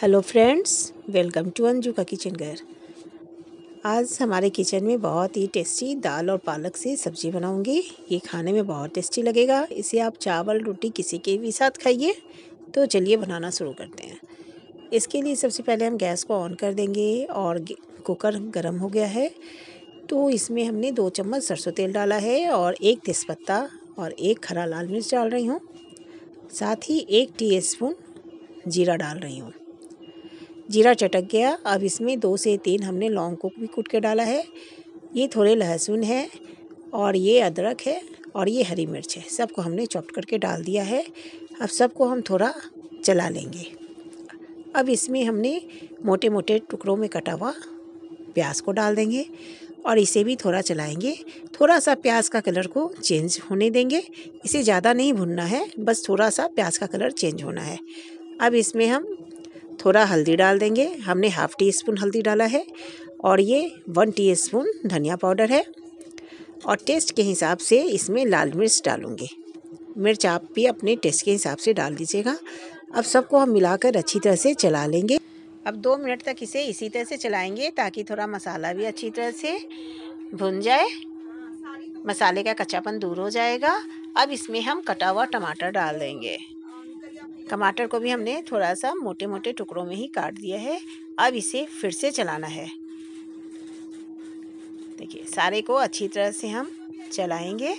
hello friends welcome to Anju का kitchen घर आज हमारे किचन में बहुत ही टेस्टी दाल और पालक से सब्ज़ी बनाऊंगी ये खाने में बहुत टेस्टी लगेगा इसे आप चावल रोटी किसी के भी साथ खाइए तो चलिए बनाना शुरू करते हैं इसके लिए सबसे पहले हम गैस को ऑन कर देंगे और कुकर गर्म हो गया है तो इसमें हमने दो चम्मच सरसों तेल डाला है और एक तेज़पत्ता और एक खरा लाल मिर्च डाल रही हूँ साथ ही एक टी जीरा डाल रही हूँ जीरा चटक गया अब इसमें दो से तीन हमने लौंग को भी कूट के डाला है ये थोड़े लहसुन है और ये अदरक है और ये हरी मिर्च है सबको हमने चॉप करके डाल दिया है अब सबको हम थोड़ा चला लेंगे अब इसमें हमने मोटे मोटे टुकड़ों में कटा हुआ प्याज को डाल देंगे और इसे भी थोड़ा चलाएंगे थोड़ा सा प्याज का कलर को चेंज होने देंगे इसे ज़्यादा नहीं भुनना है बस थोड़ा सा प्याज का कलर चेंज होना है अब इसमें हम थोड़ा हल्दी डाल देंगे हमने हाफ़ टी स्पून हल्दी डाला है और ये वन टी स्पून धनिया पाउडर है और टेस्ट के हिसाब से इसमें लाल मिर्च डालूँगे मिर्च आप भी अपने टेस्ट के हिसाब से डाल दीजिएगा अब सबको हम मिलाकर अच्छी तरह से चला लेंगे अब दो मिनट तक इसे इसी तरह से चलाएंगे ताकि थोड़ा मसाला भी अच्छी तरह से भुन जाए मसाले का कच्चापन दूर हो जाएगा अब इसमें हम कटा हुआ टमाटर डाल देंगे टमाटर को भी हमने थोड़ा सा मोटे मोटे टुकड़ों में ही काट दिया है अब इसे फिर से चलाना है देखिए सारे को अच्छी तरह से हम चलाएंगे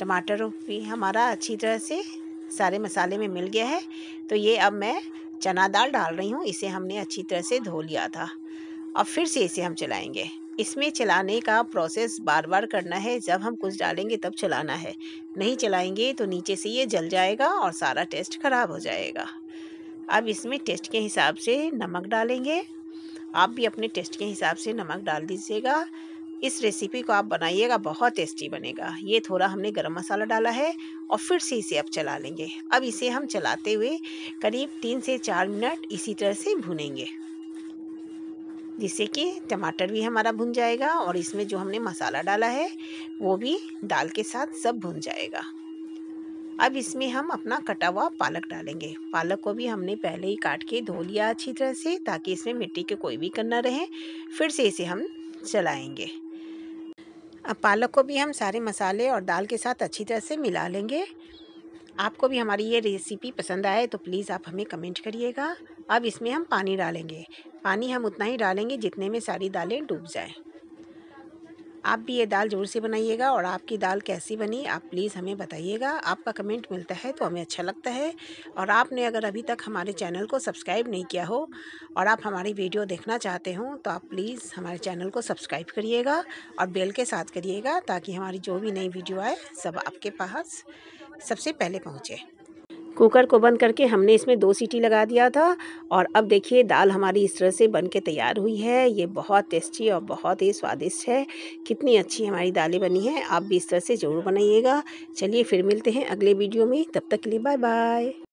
टमाटर भी हमारा अच्छी तरह से सारे मसाले में मिल गया है तो ये अब मैं चना दाल डाल रही हूँ इसे हमने अच्छी तरह से धो लिया था अब फिर से इसे हम चलाएंगे इसमें चलाने का प्रोसेस बार बार करना है जब हम कुछ डालेंगे तब चलाना है नहीं चलाएंगे तो नीचे से ये जल जाएगा और सारा टेस्ट ख़राब हो जाएगा अब इसमें टेस्ट के हिसाब से नमक डालेंगे आप भी अपने टेस्ट के हिसाब से नमक डाल दीजिएगा इस रेसिपी को आप बनाइएगा बहुत टेस्टी बनेगा ये थोड़ा हमने गरम मसाला डाला है और फिर से इसे अब चला लेंगे अब इसे हम चलाते हुए करीब तीन से चार मिनट इसी तरह से भुनेंगे जिससे कि टमाटर भी हमारा भुन जाएगा और इसमें जो हमने मसाला डाला है वो भी दाल के साथ सब भुन जाएगा अब इसमें हम अपना कटा हुआ पालक डालेंगे पालक को भी हमने पहले ही काट के धो लिया अच्छी तरह से ताकि इसमें मिट्टी के कोई भी कन्ना रहे फिर से इसे हम चलाएँगे अब पालक को भी हम सारे मसाले और दाल के साथ अच्छी तरह से मिला लेंगे आपको भी हमारी ये रेसिपी पसंद आए तो प्लीज़ आप हमें कमेंट करिएगा अब इसमें हम पानी डालेंगे पानी हम उतना ही डालेंगे जितने में सारी दालें डूब जाएँ आप भी ये दाल ज़रूर से बनाइएगा और आपकी दाल कैसी बनी आप प्लीज़ हमें बताइएगा आपका कमेंट मिलता है तो हमें अच्छा लगता है और आपने अगर अभी तक हमारे चैनल को सब्सक्राइब नहीं किया हो और आप हमारी वीडियो देखना चाहते हो तो आप प्लीज़ हमारे चैनल को सब्सक्राइब करिएगा और बेल के साथ करिएगा ताकि हमारी जो भी नई वीडियो आए सब आपके पास सबसे पहले पहुँचे कुकर को बंद करके हमने इसमें दो सीटी लगा दिया था और अब देखिए दाल हमारी इस तरह से बन के तैयार हुई है ये बहुत टेस्टी और बहुत ही स्वादिष्ट है कितनी अच्छी हमारी दालें बनी हैं आप भी इस तरह से ज़रूर बनाइएगा चलिए फिर मिलते हैं अगले वीडियो में तब तक के लिए बाय बाय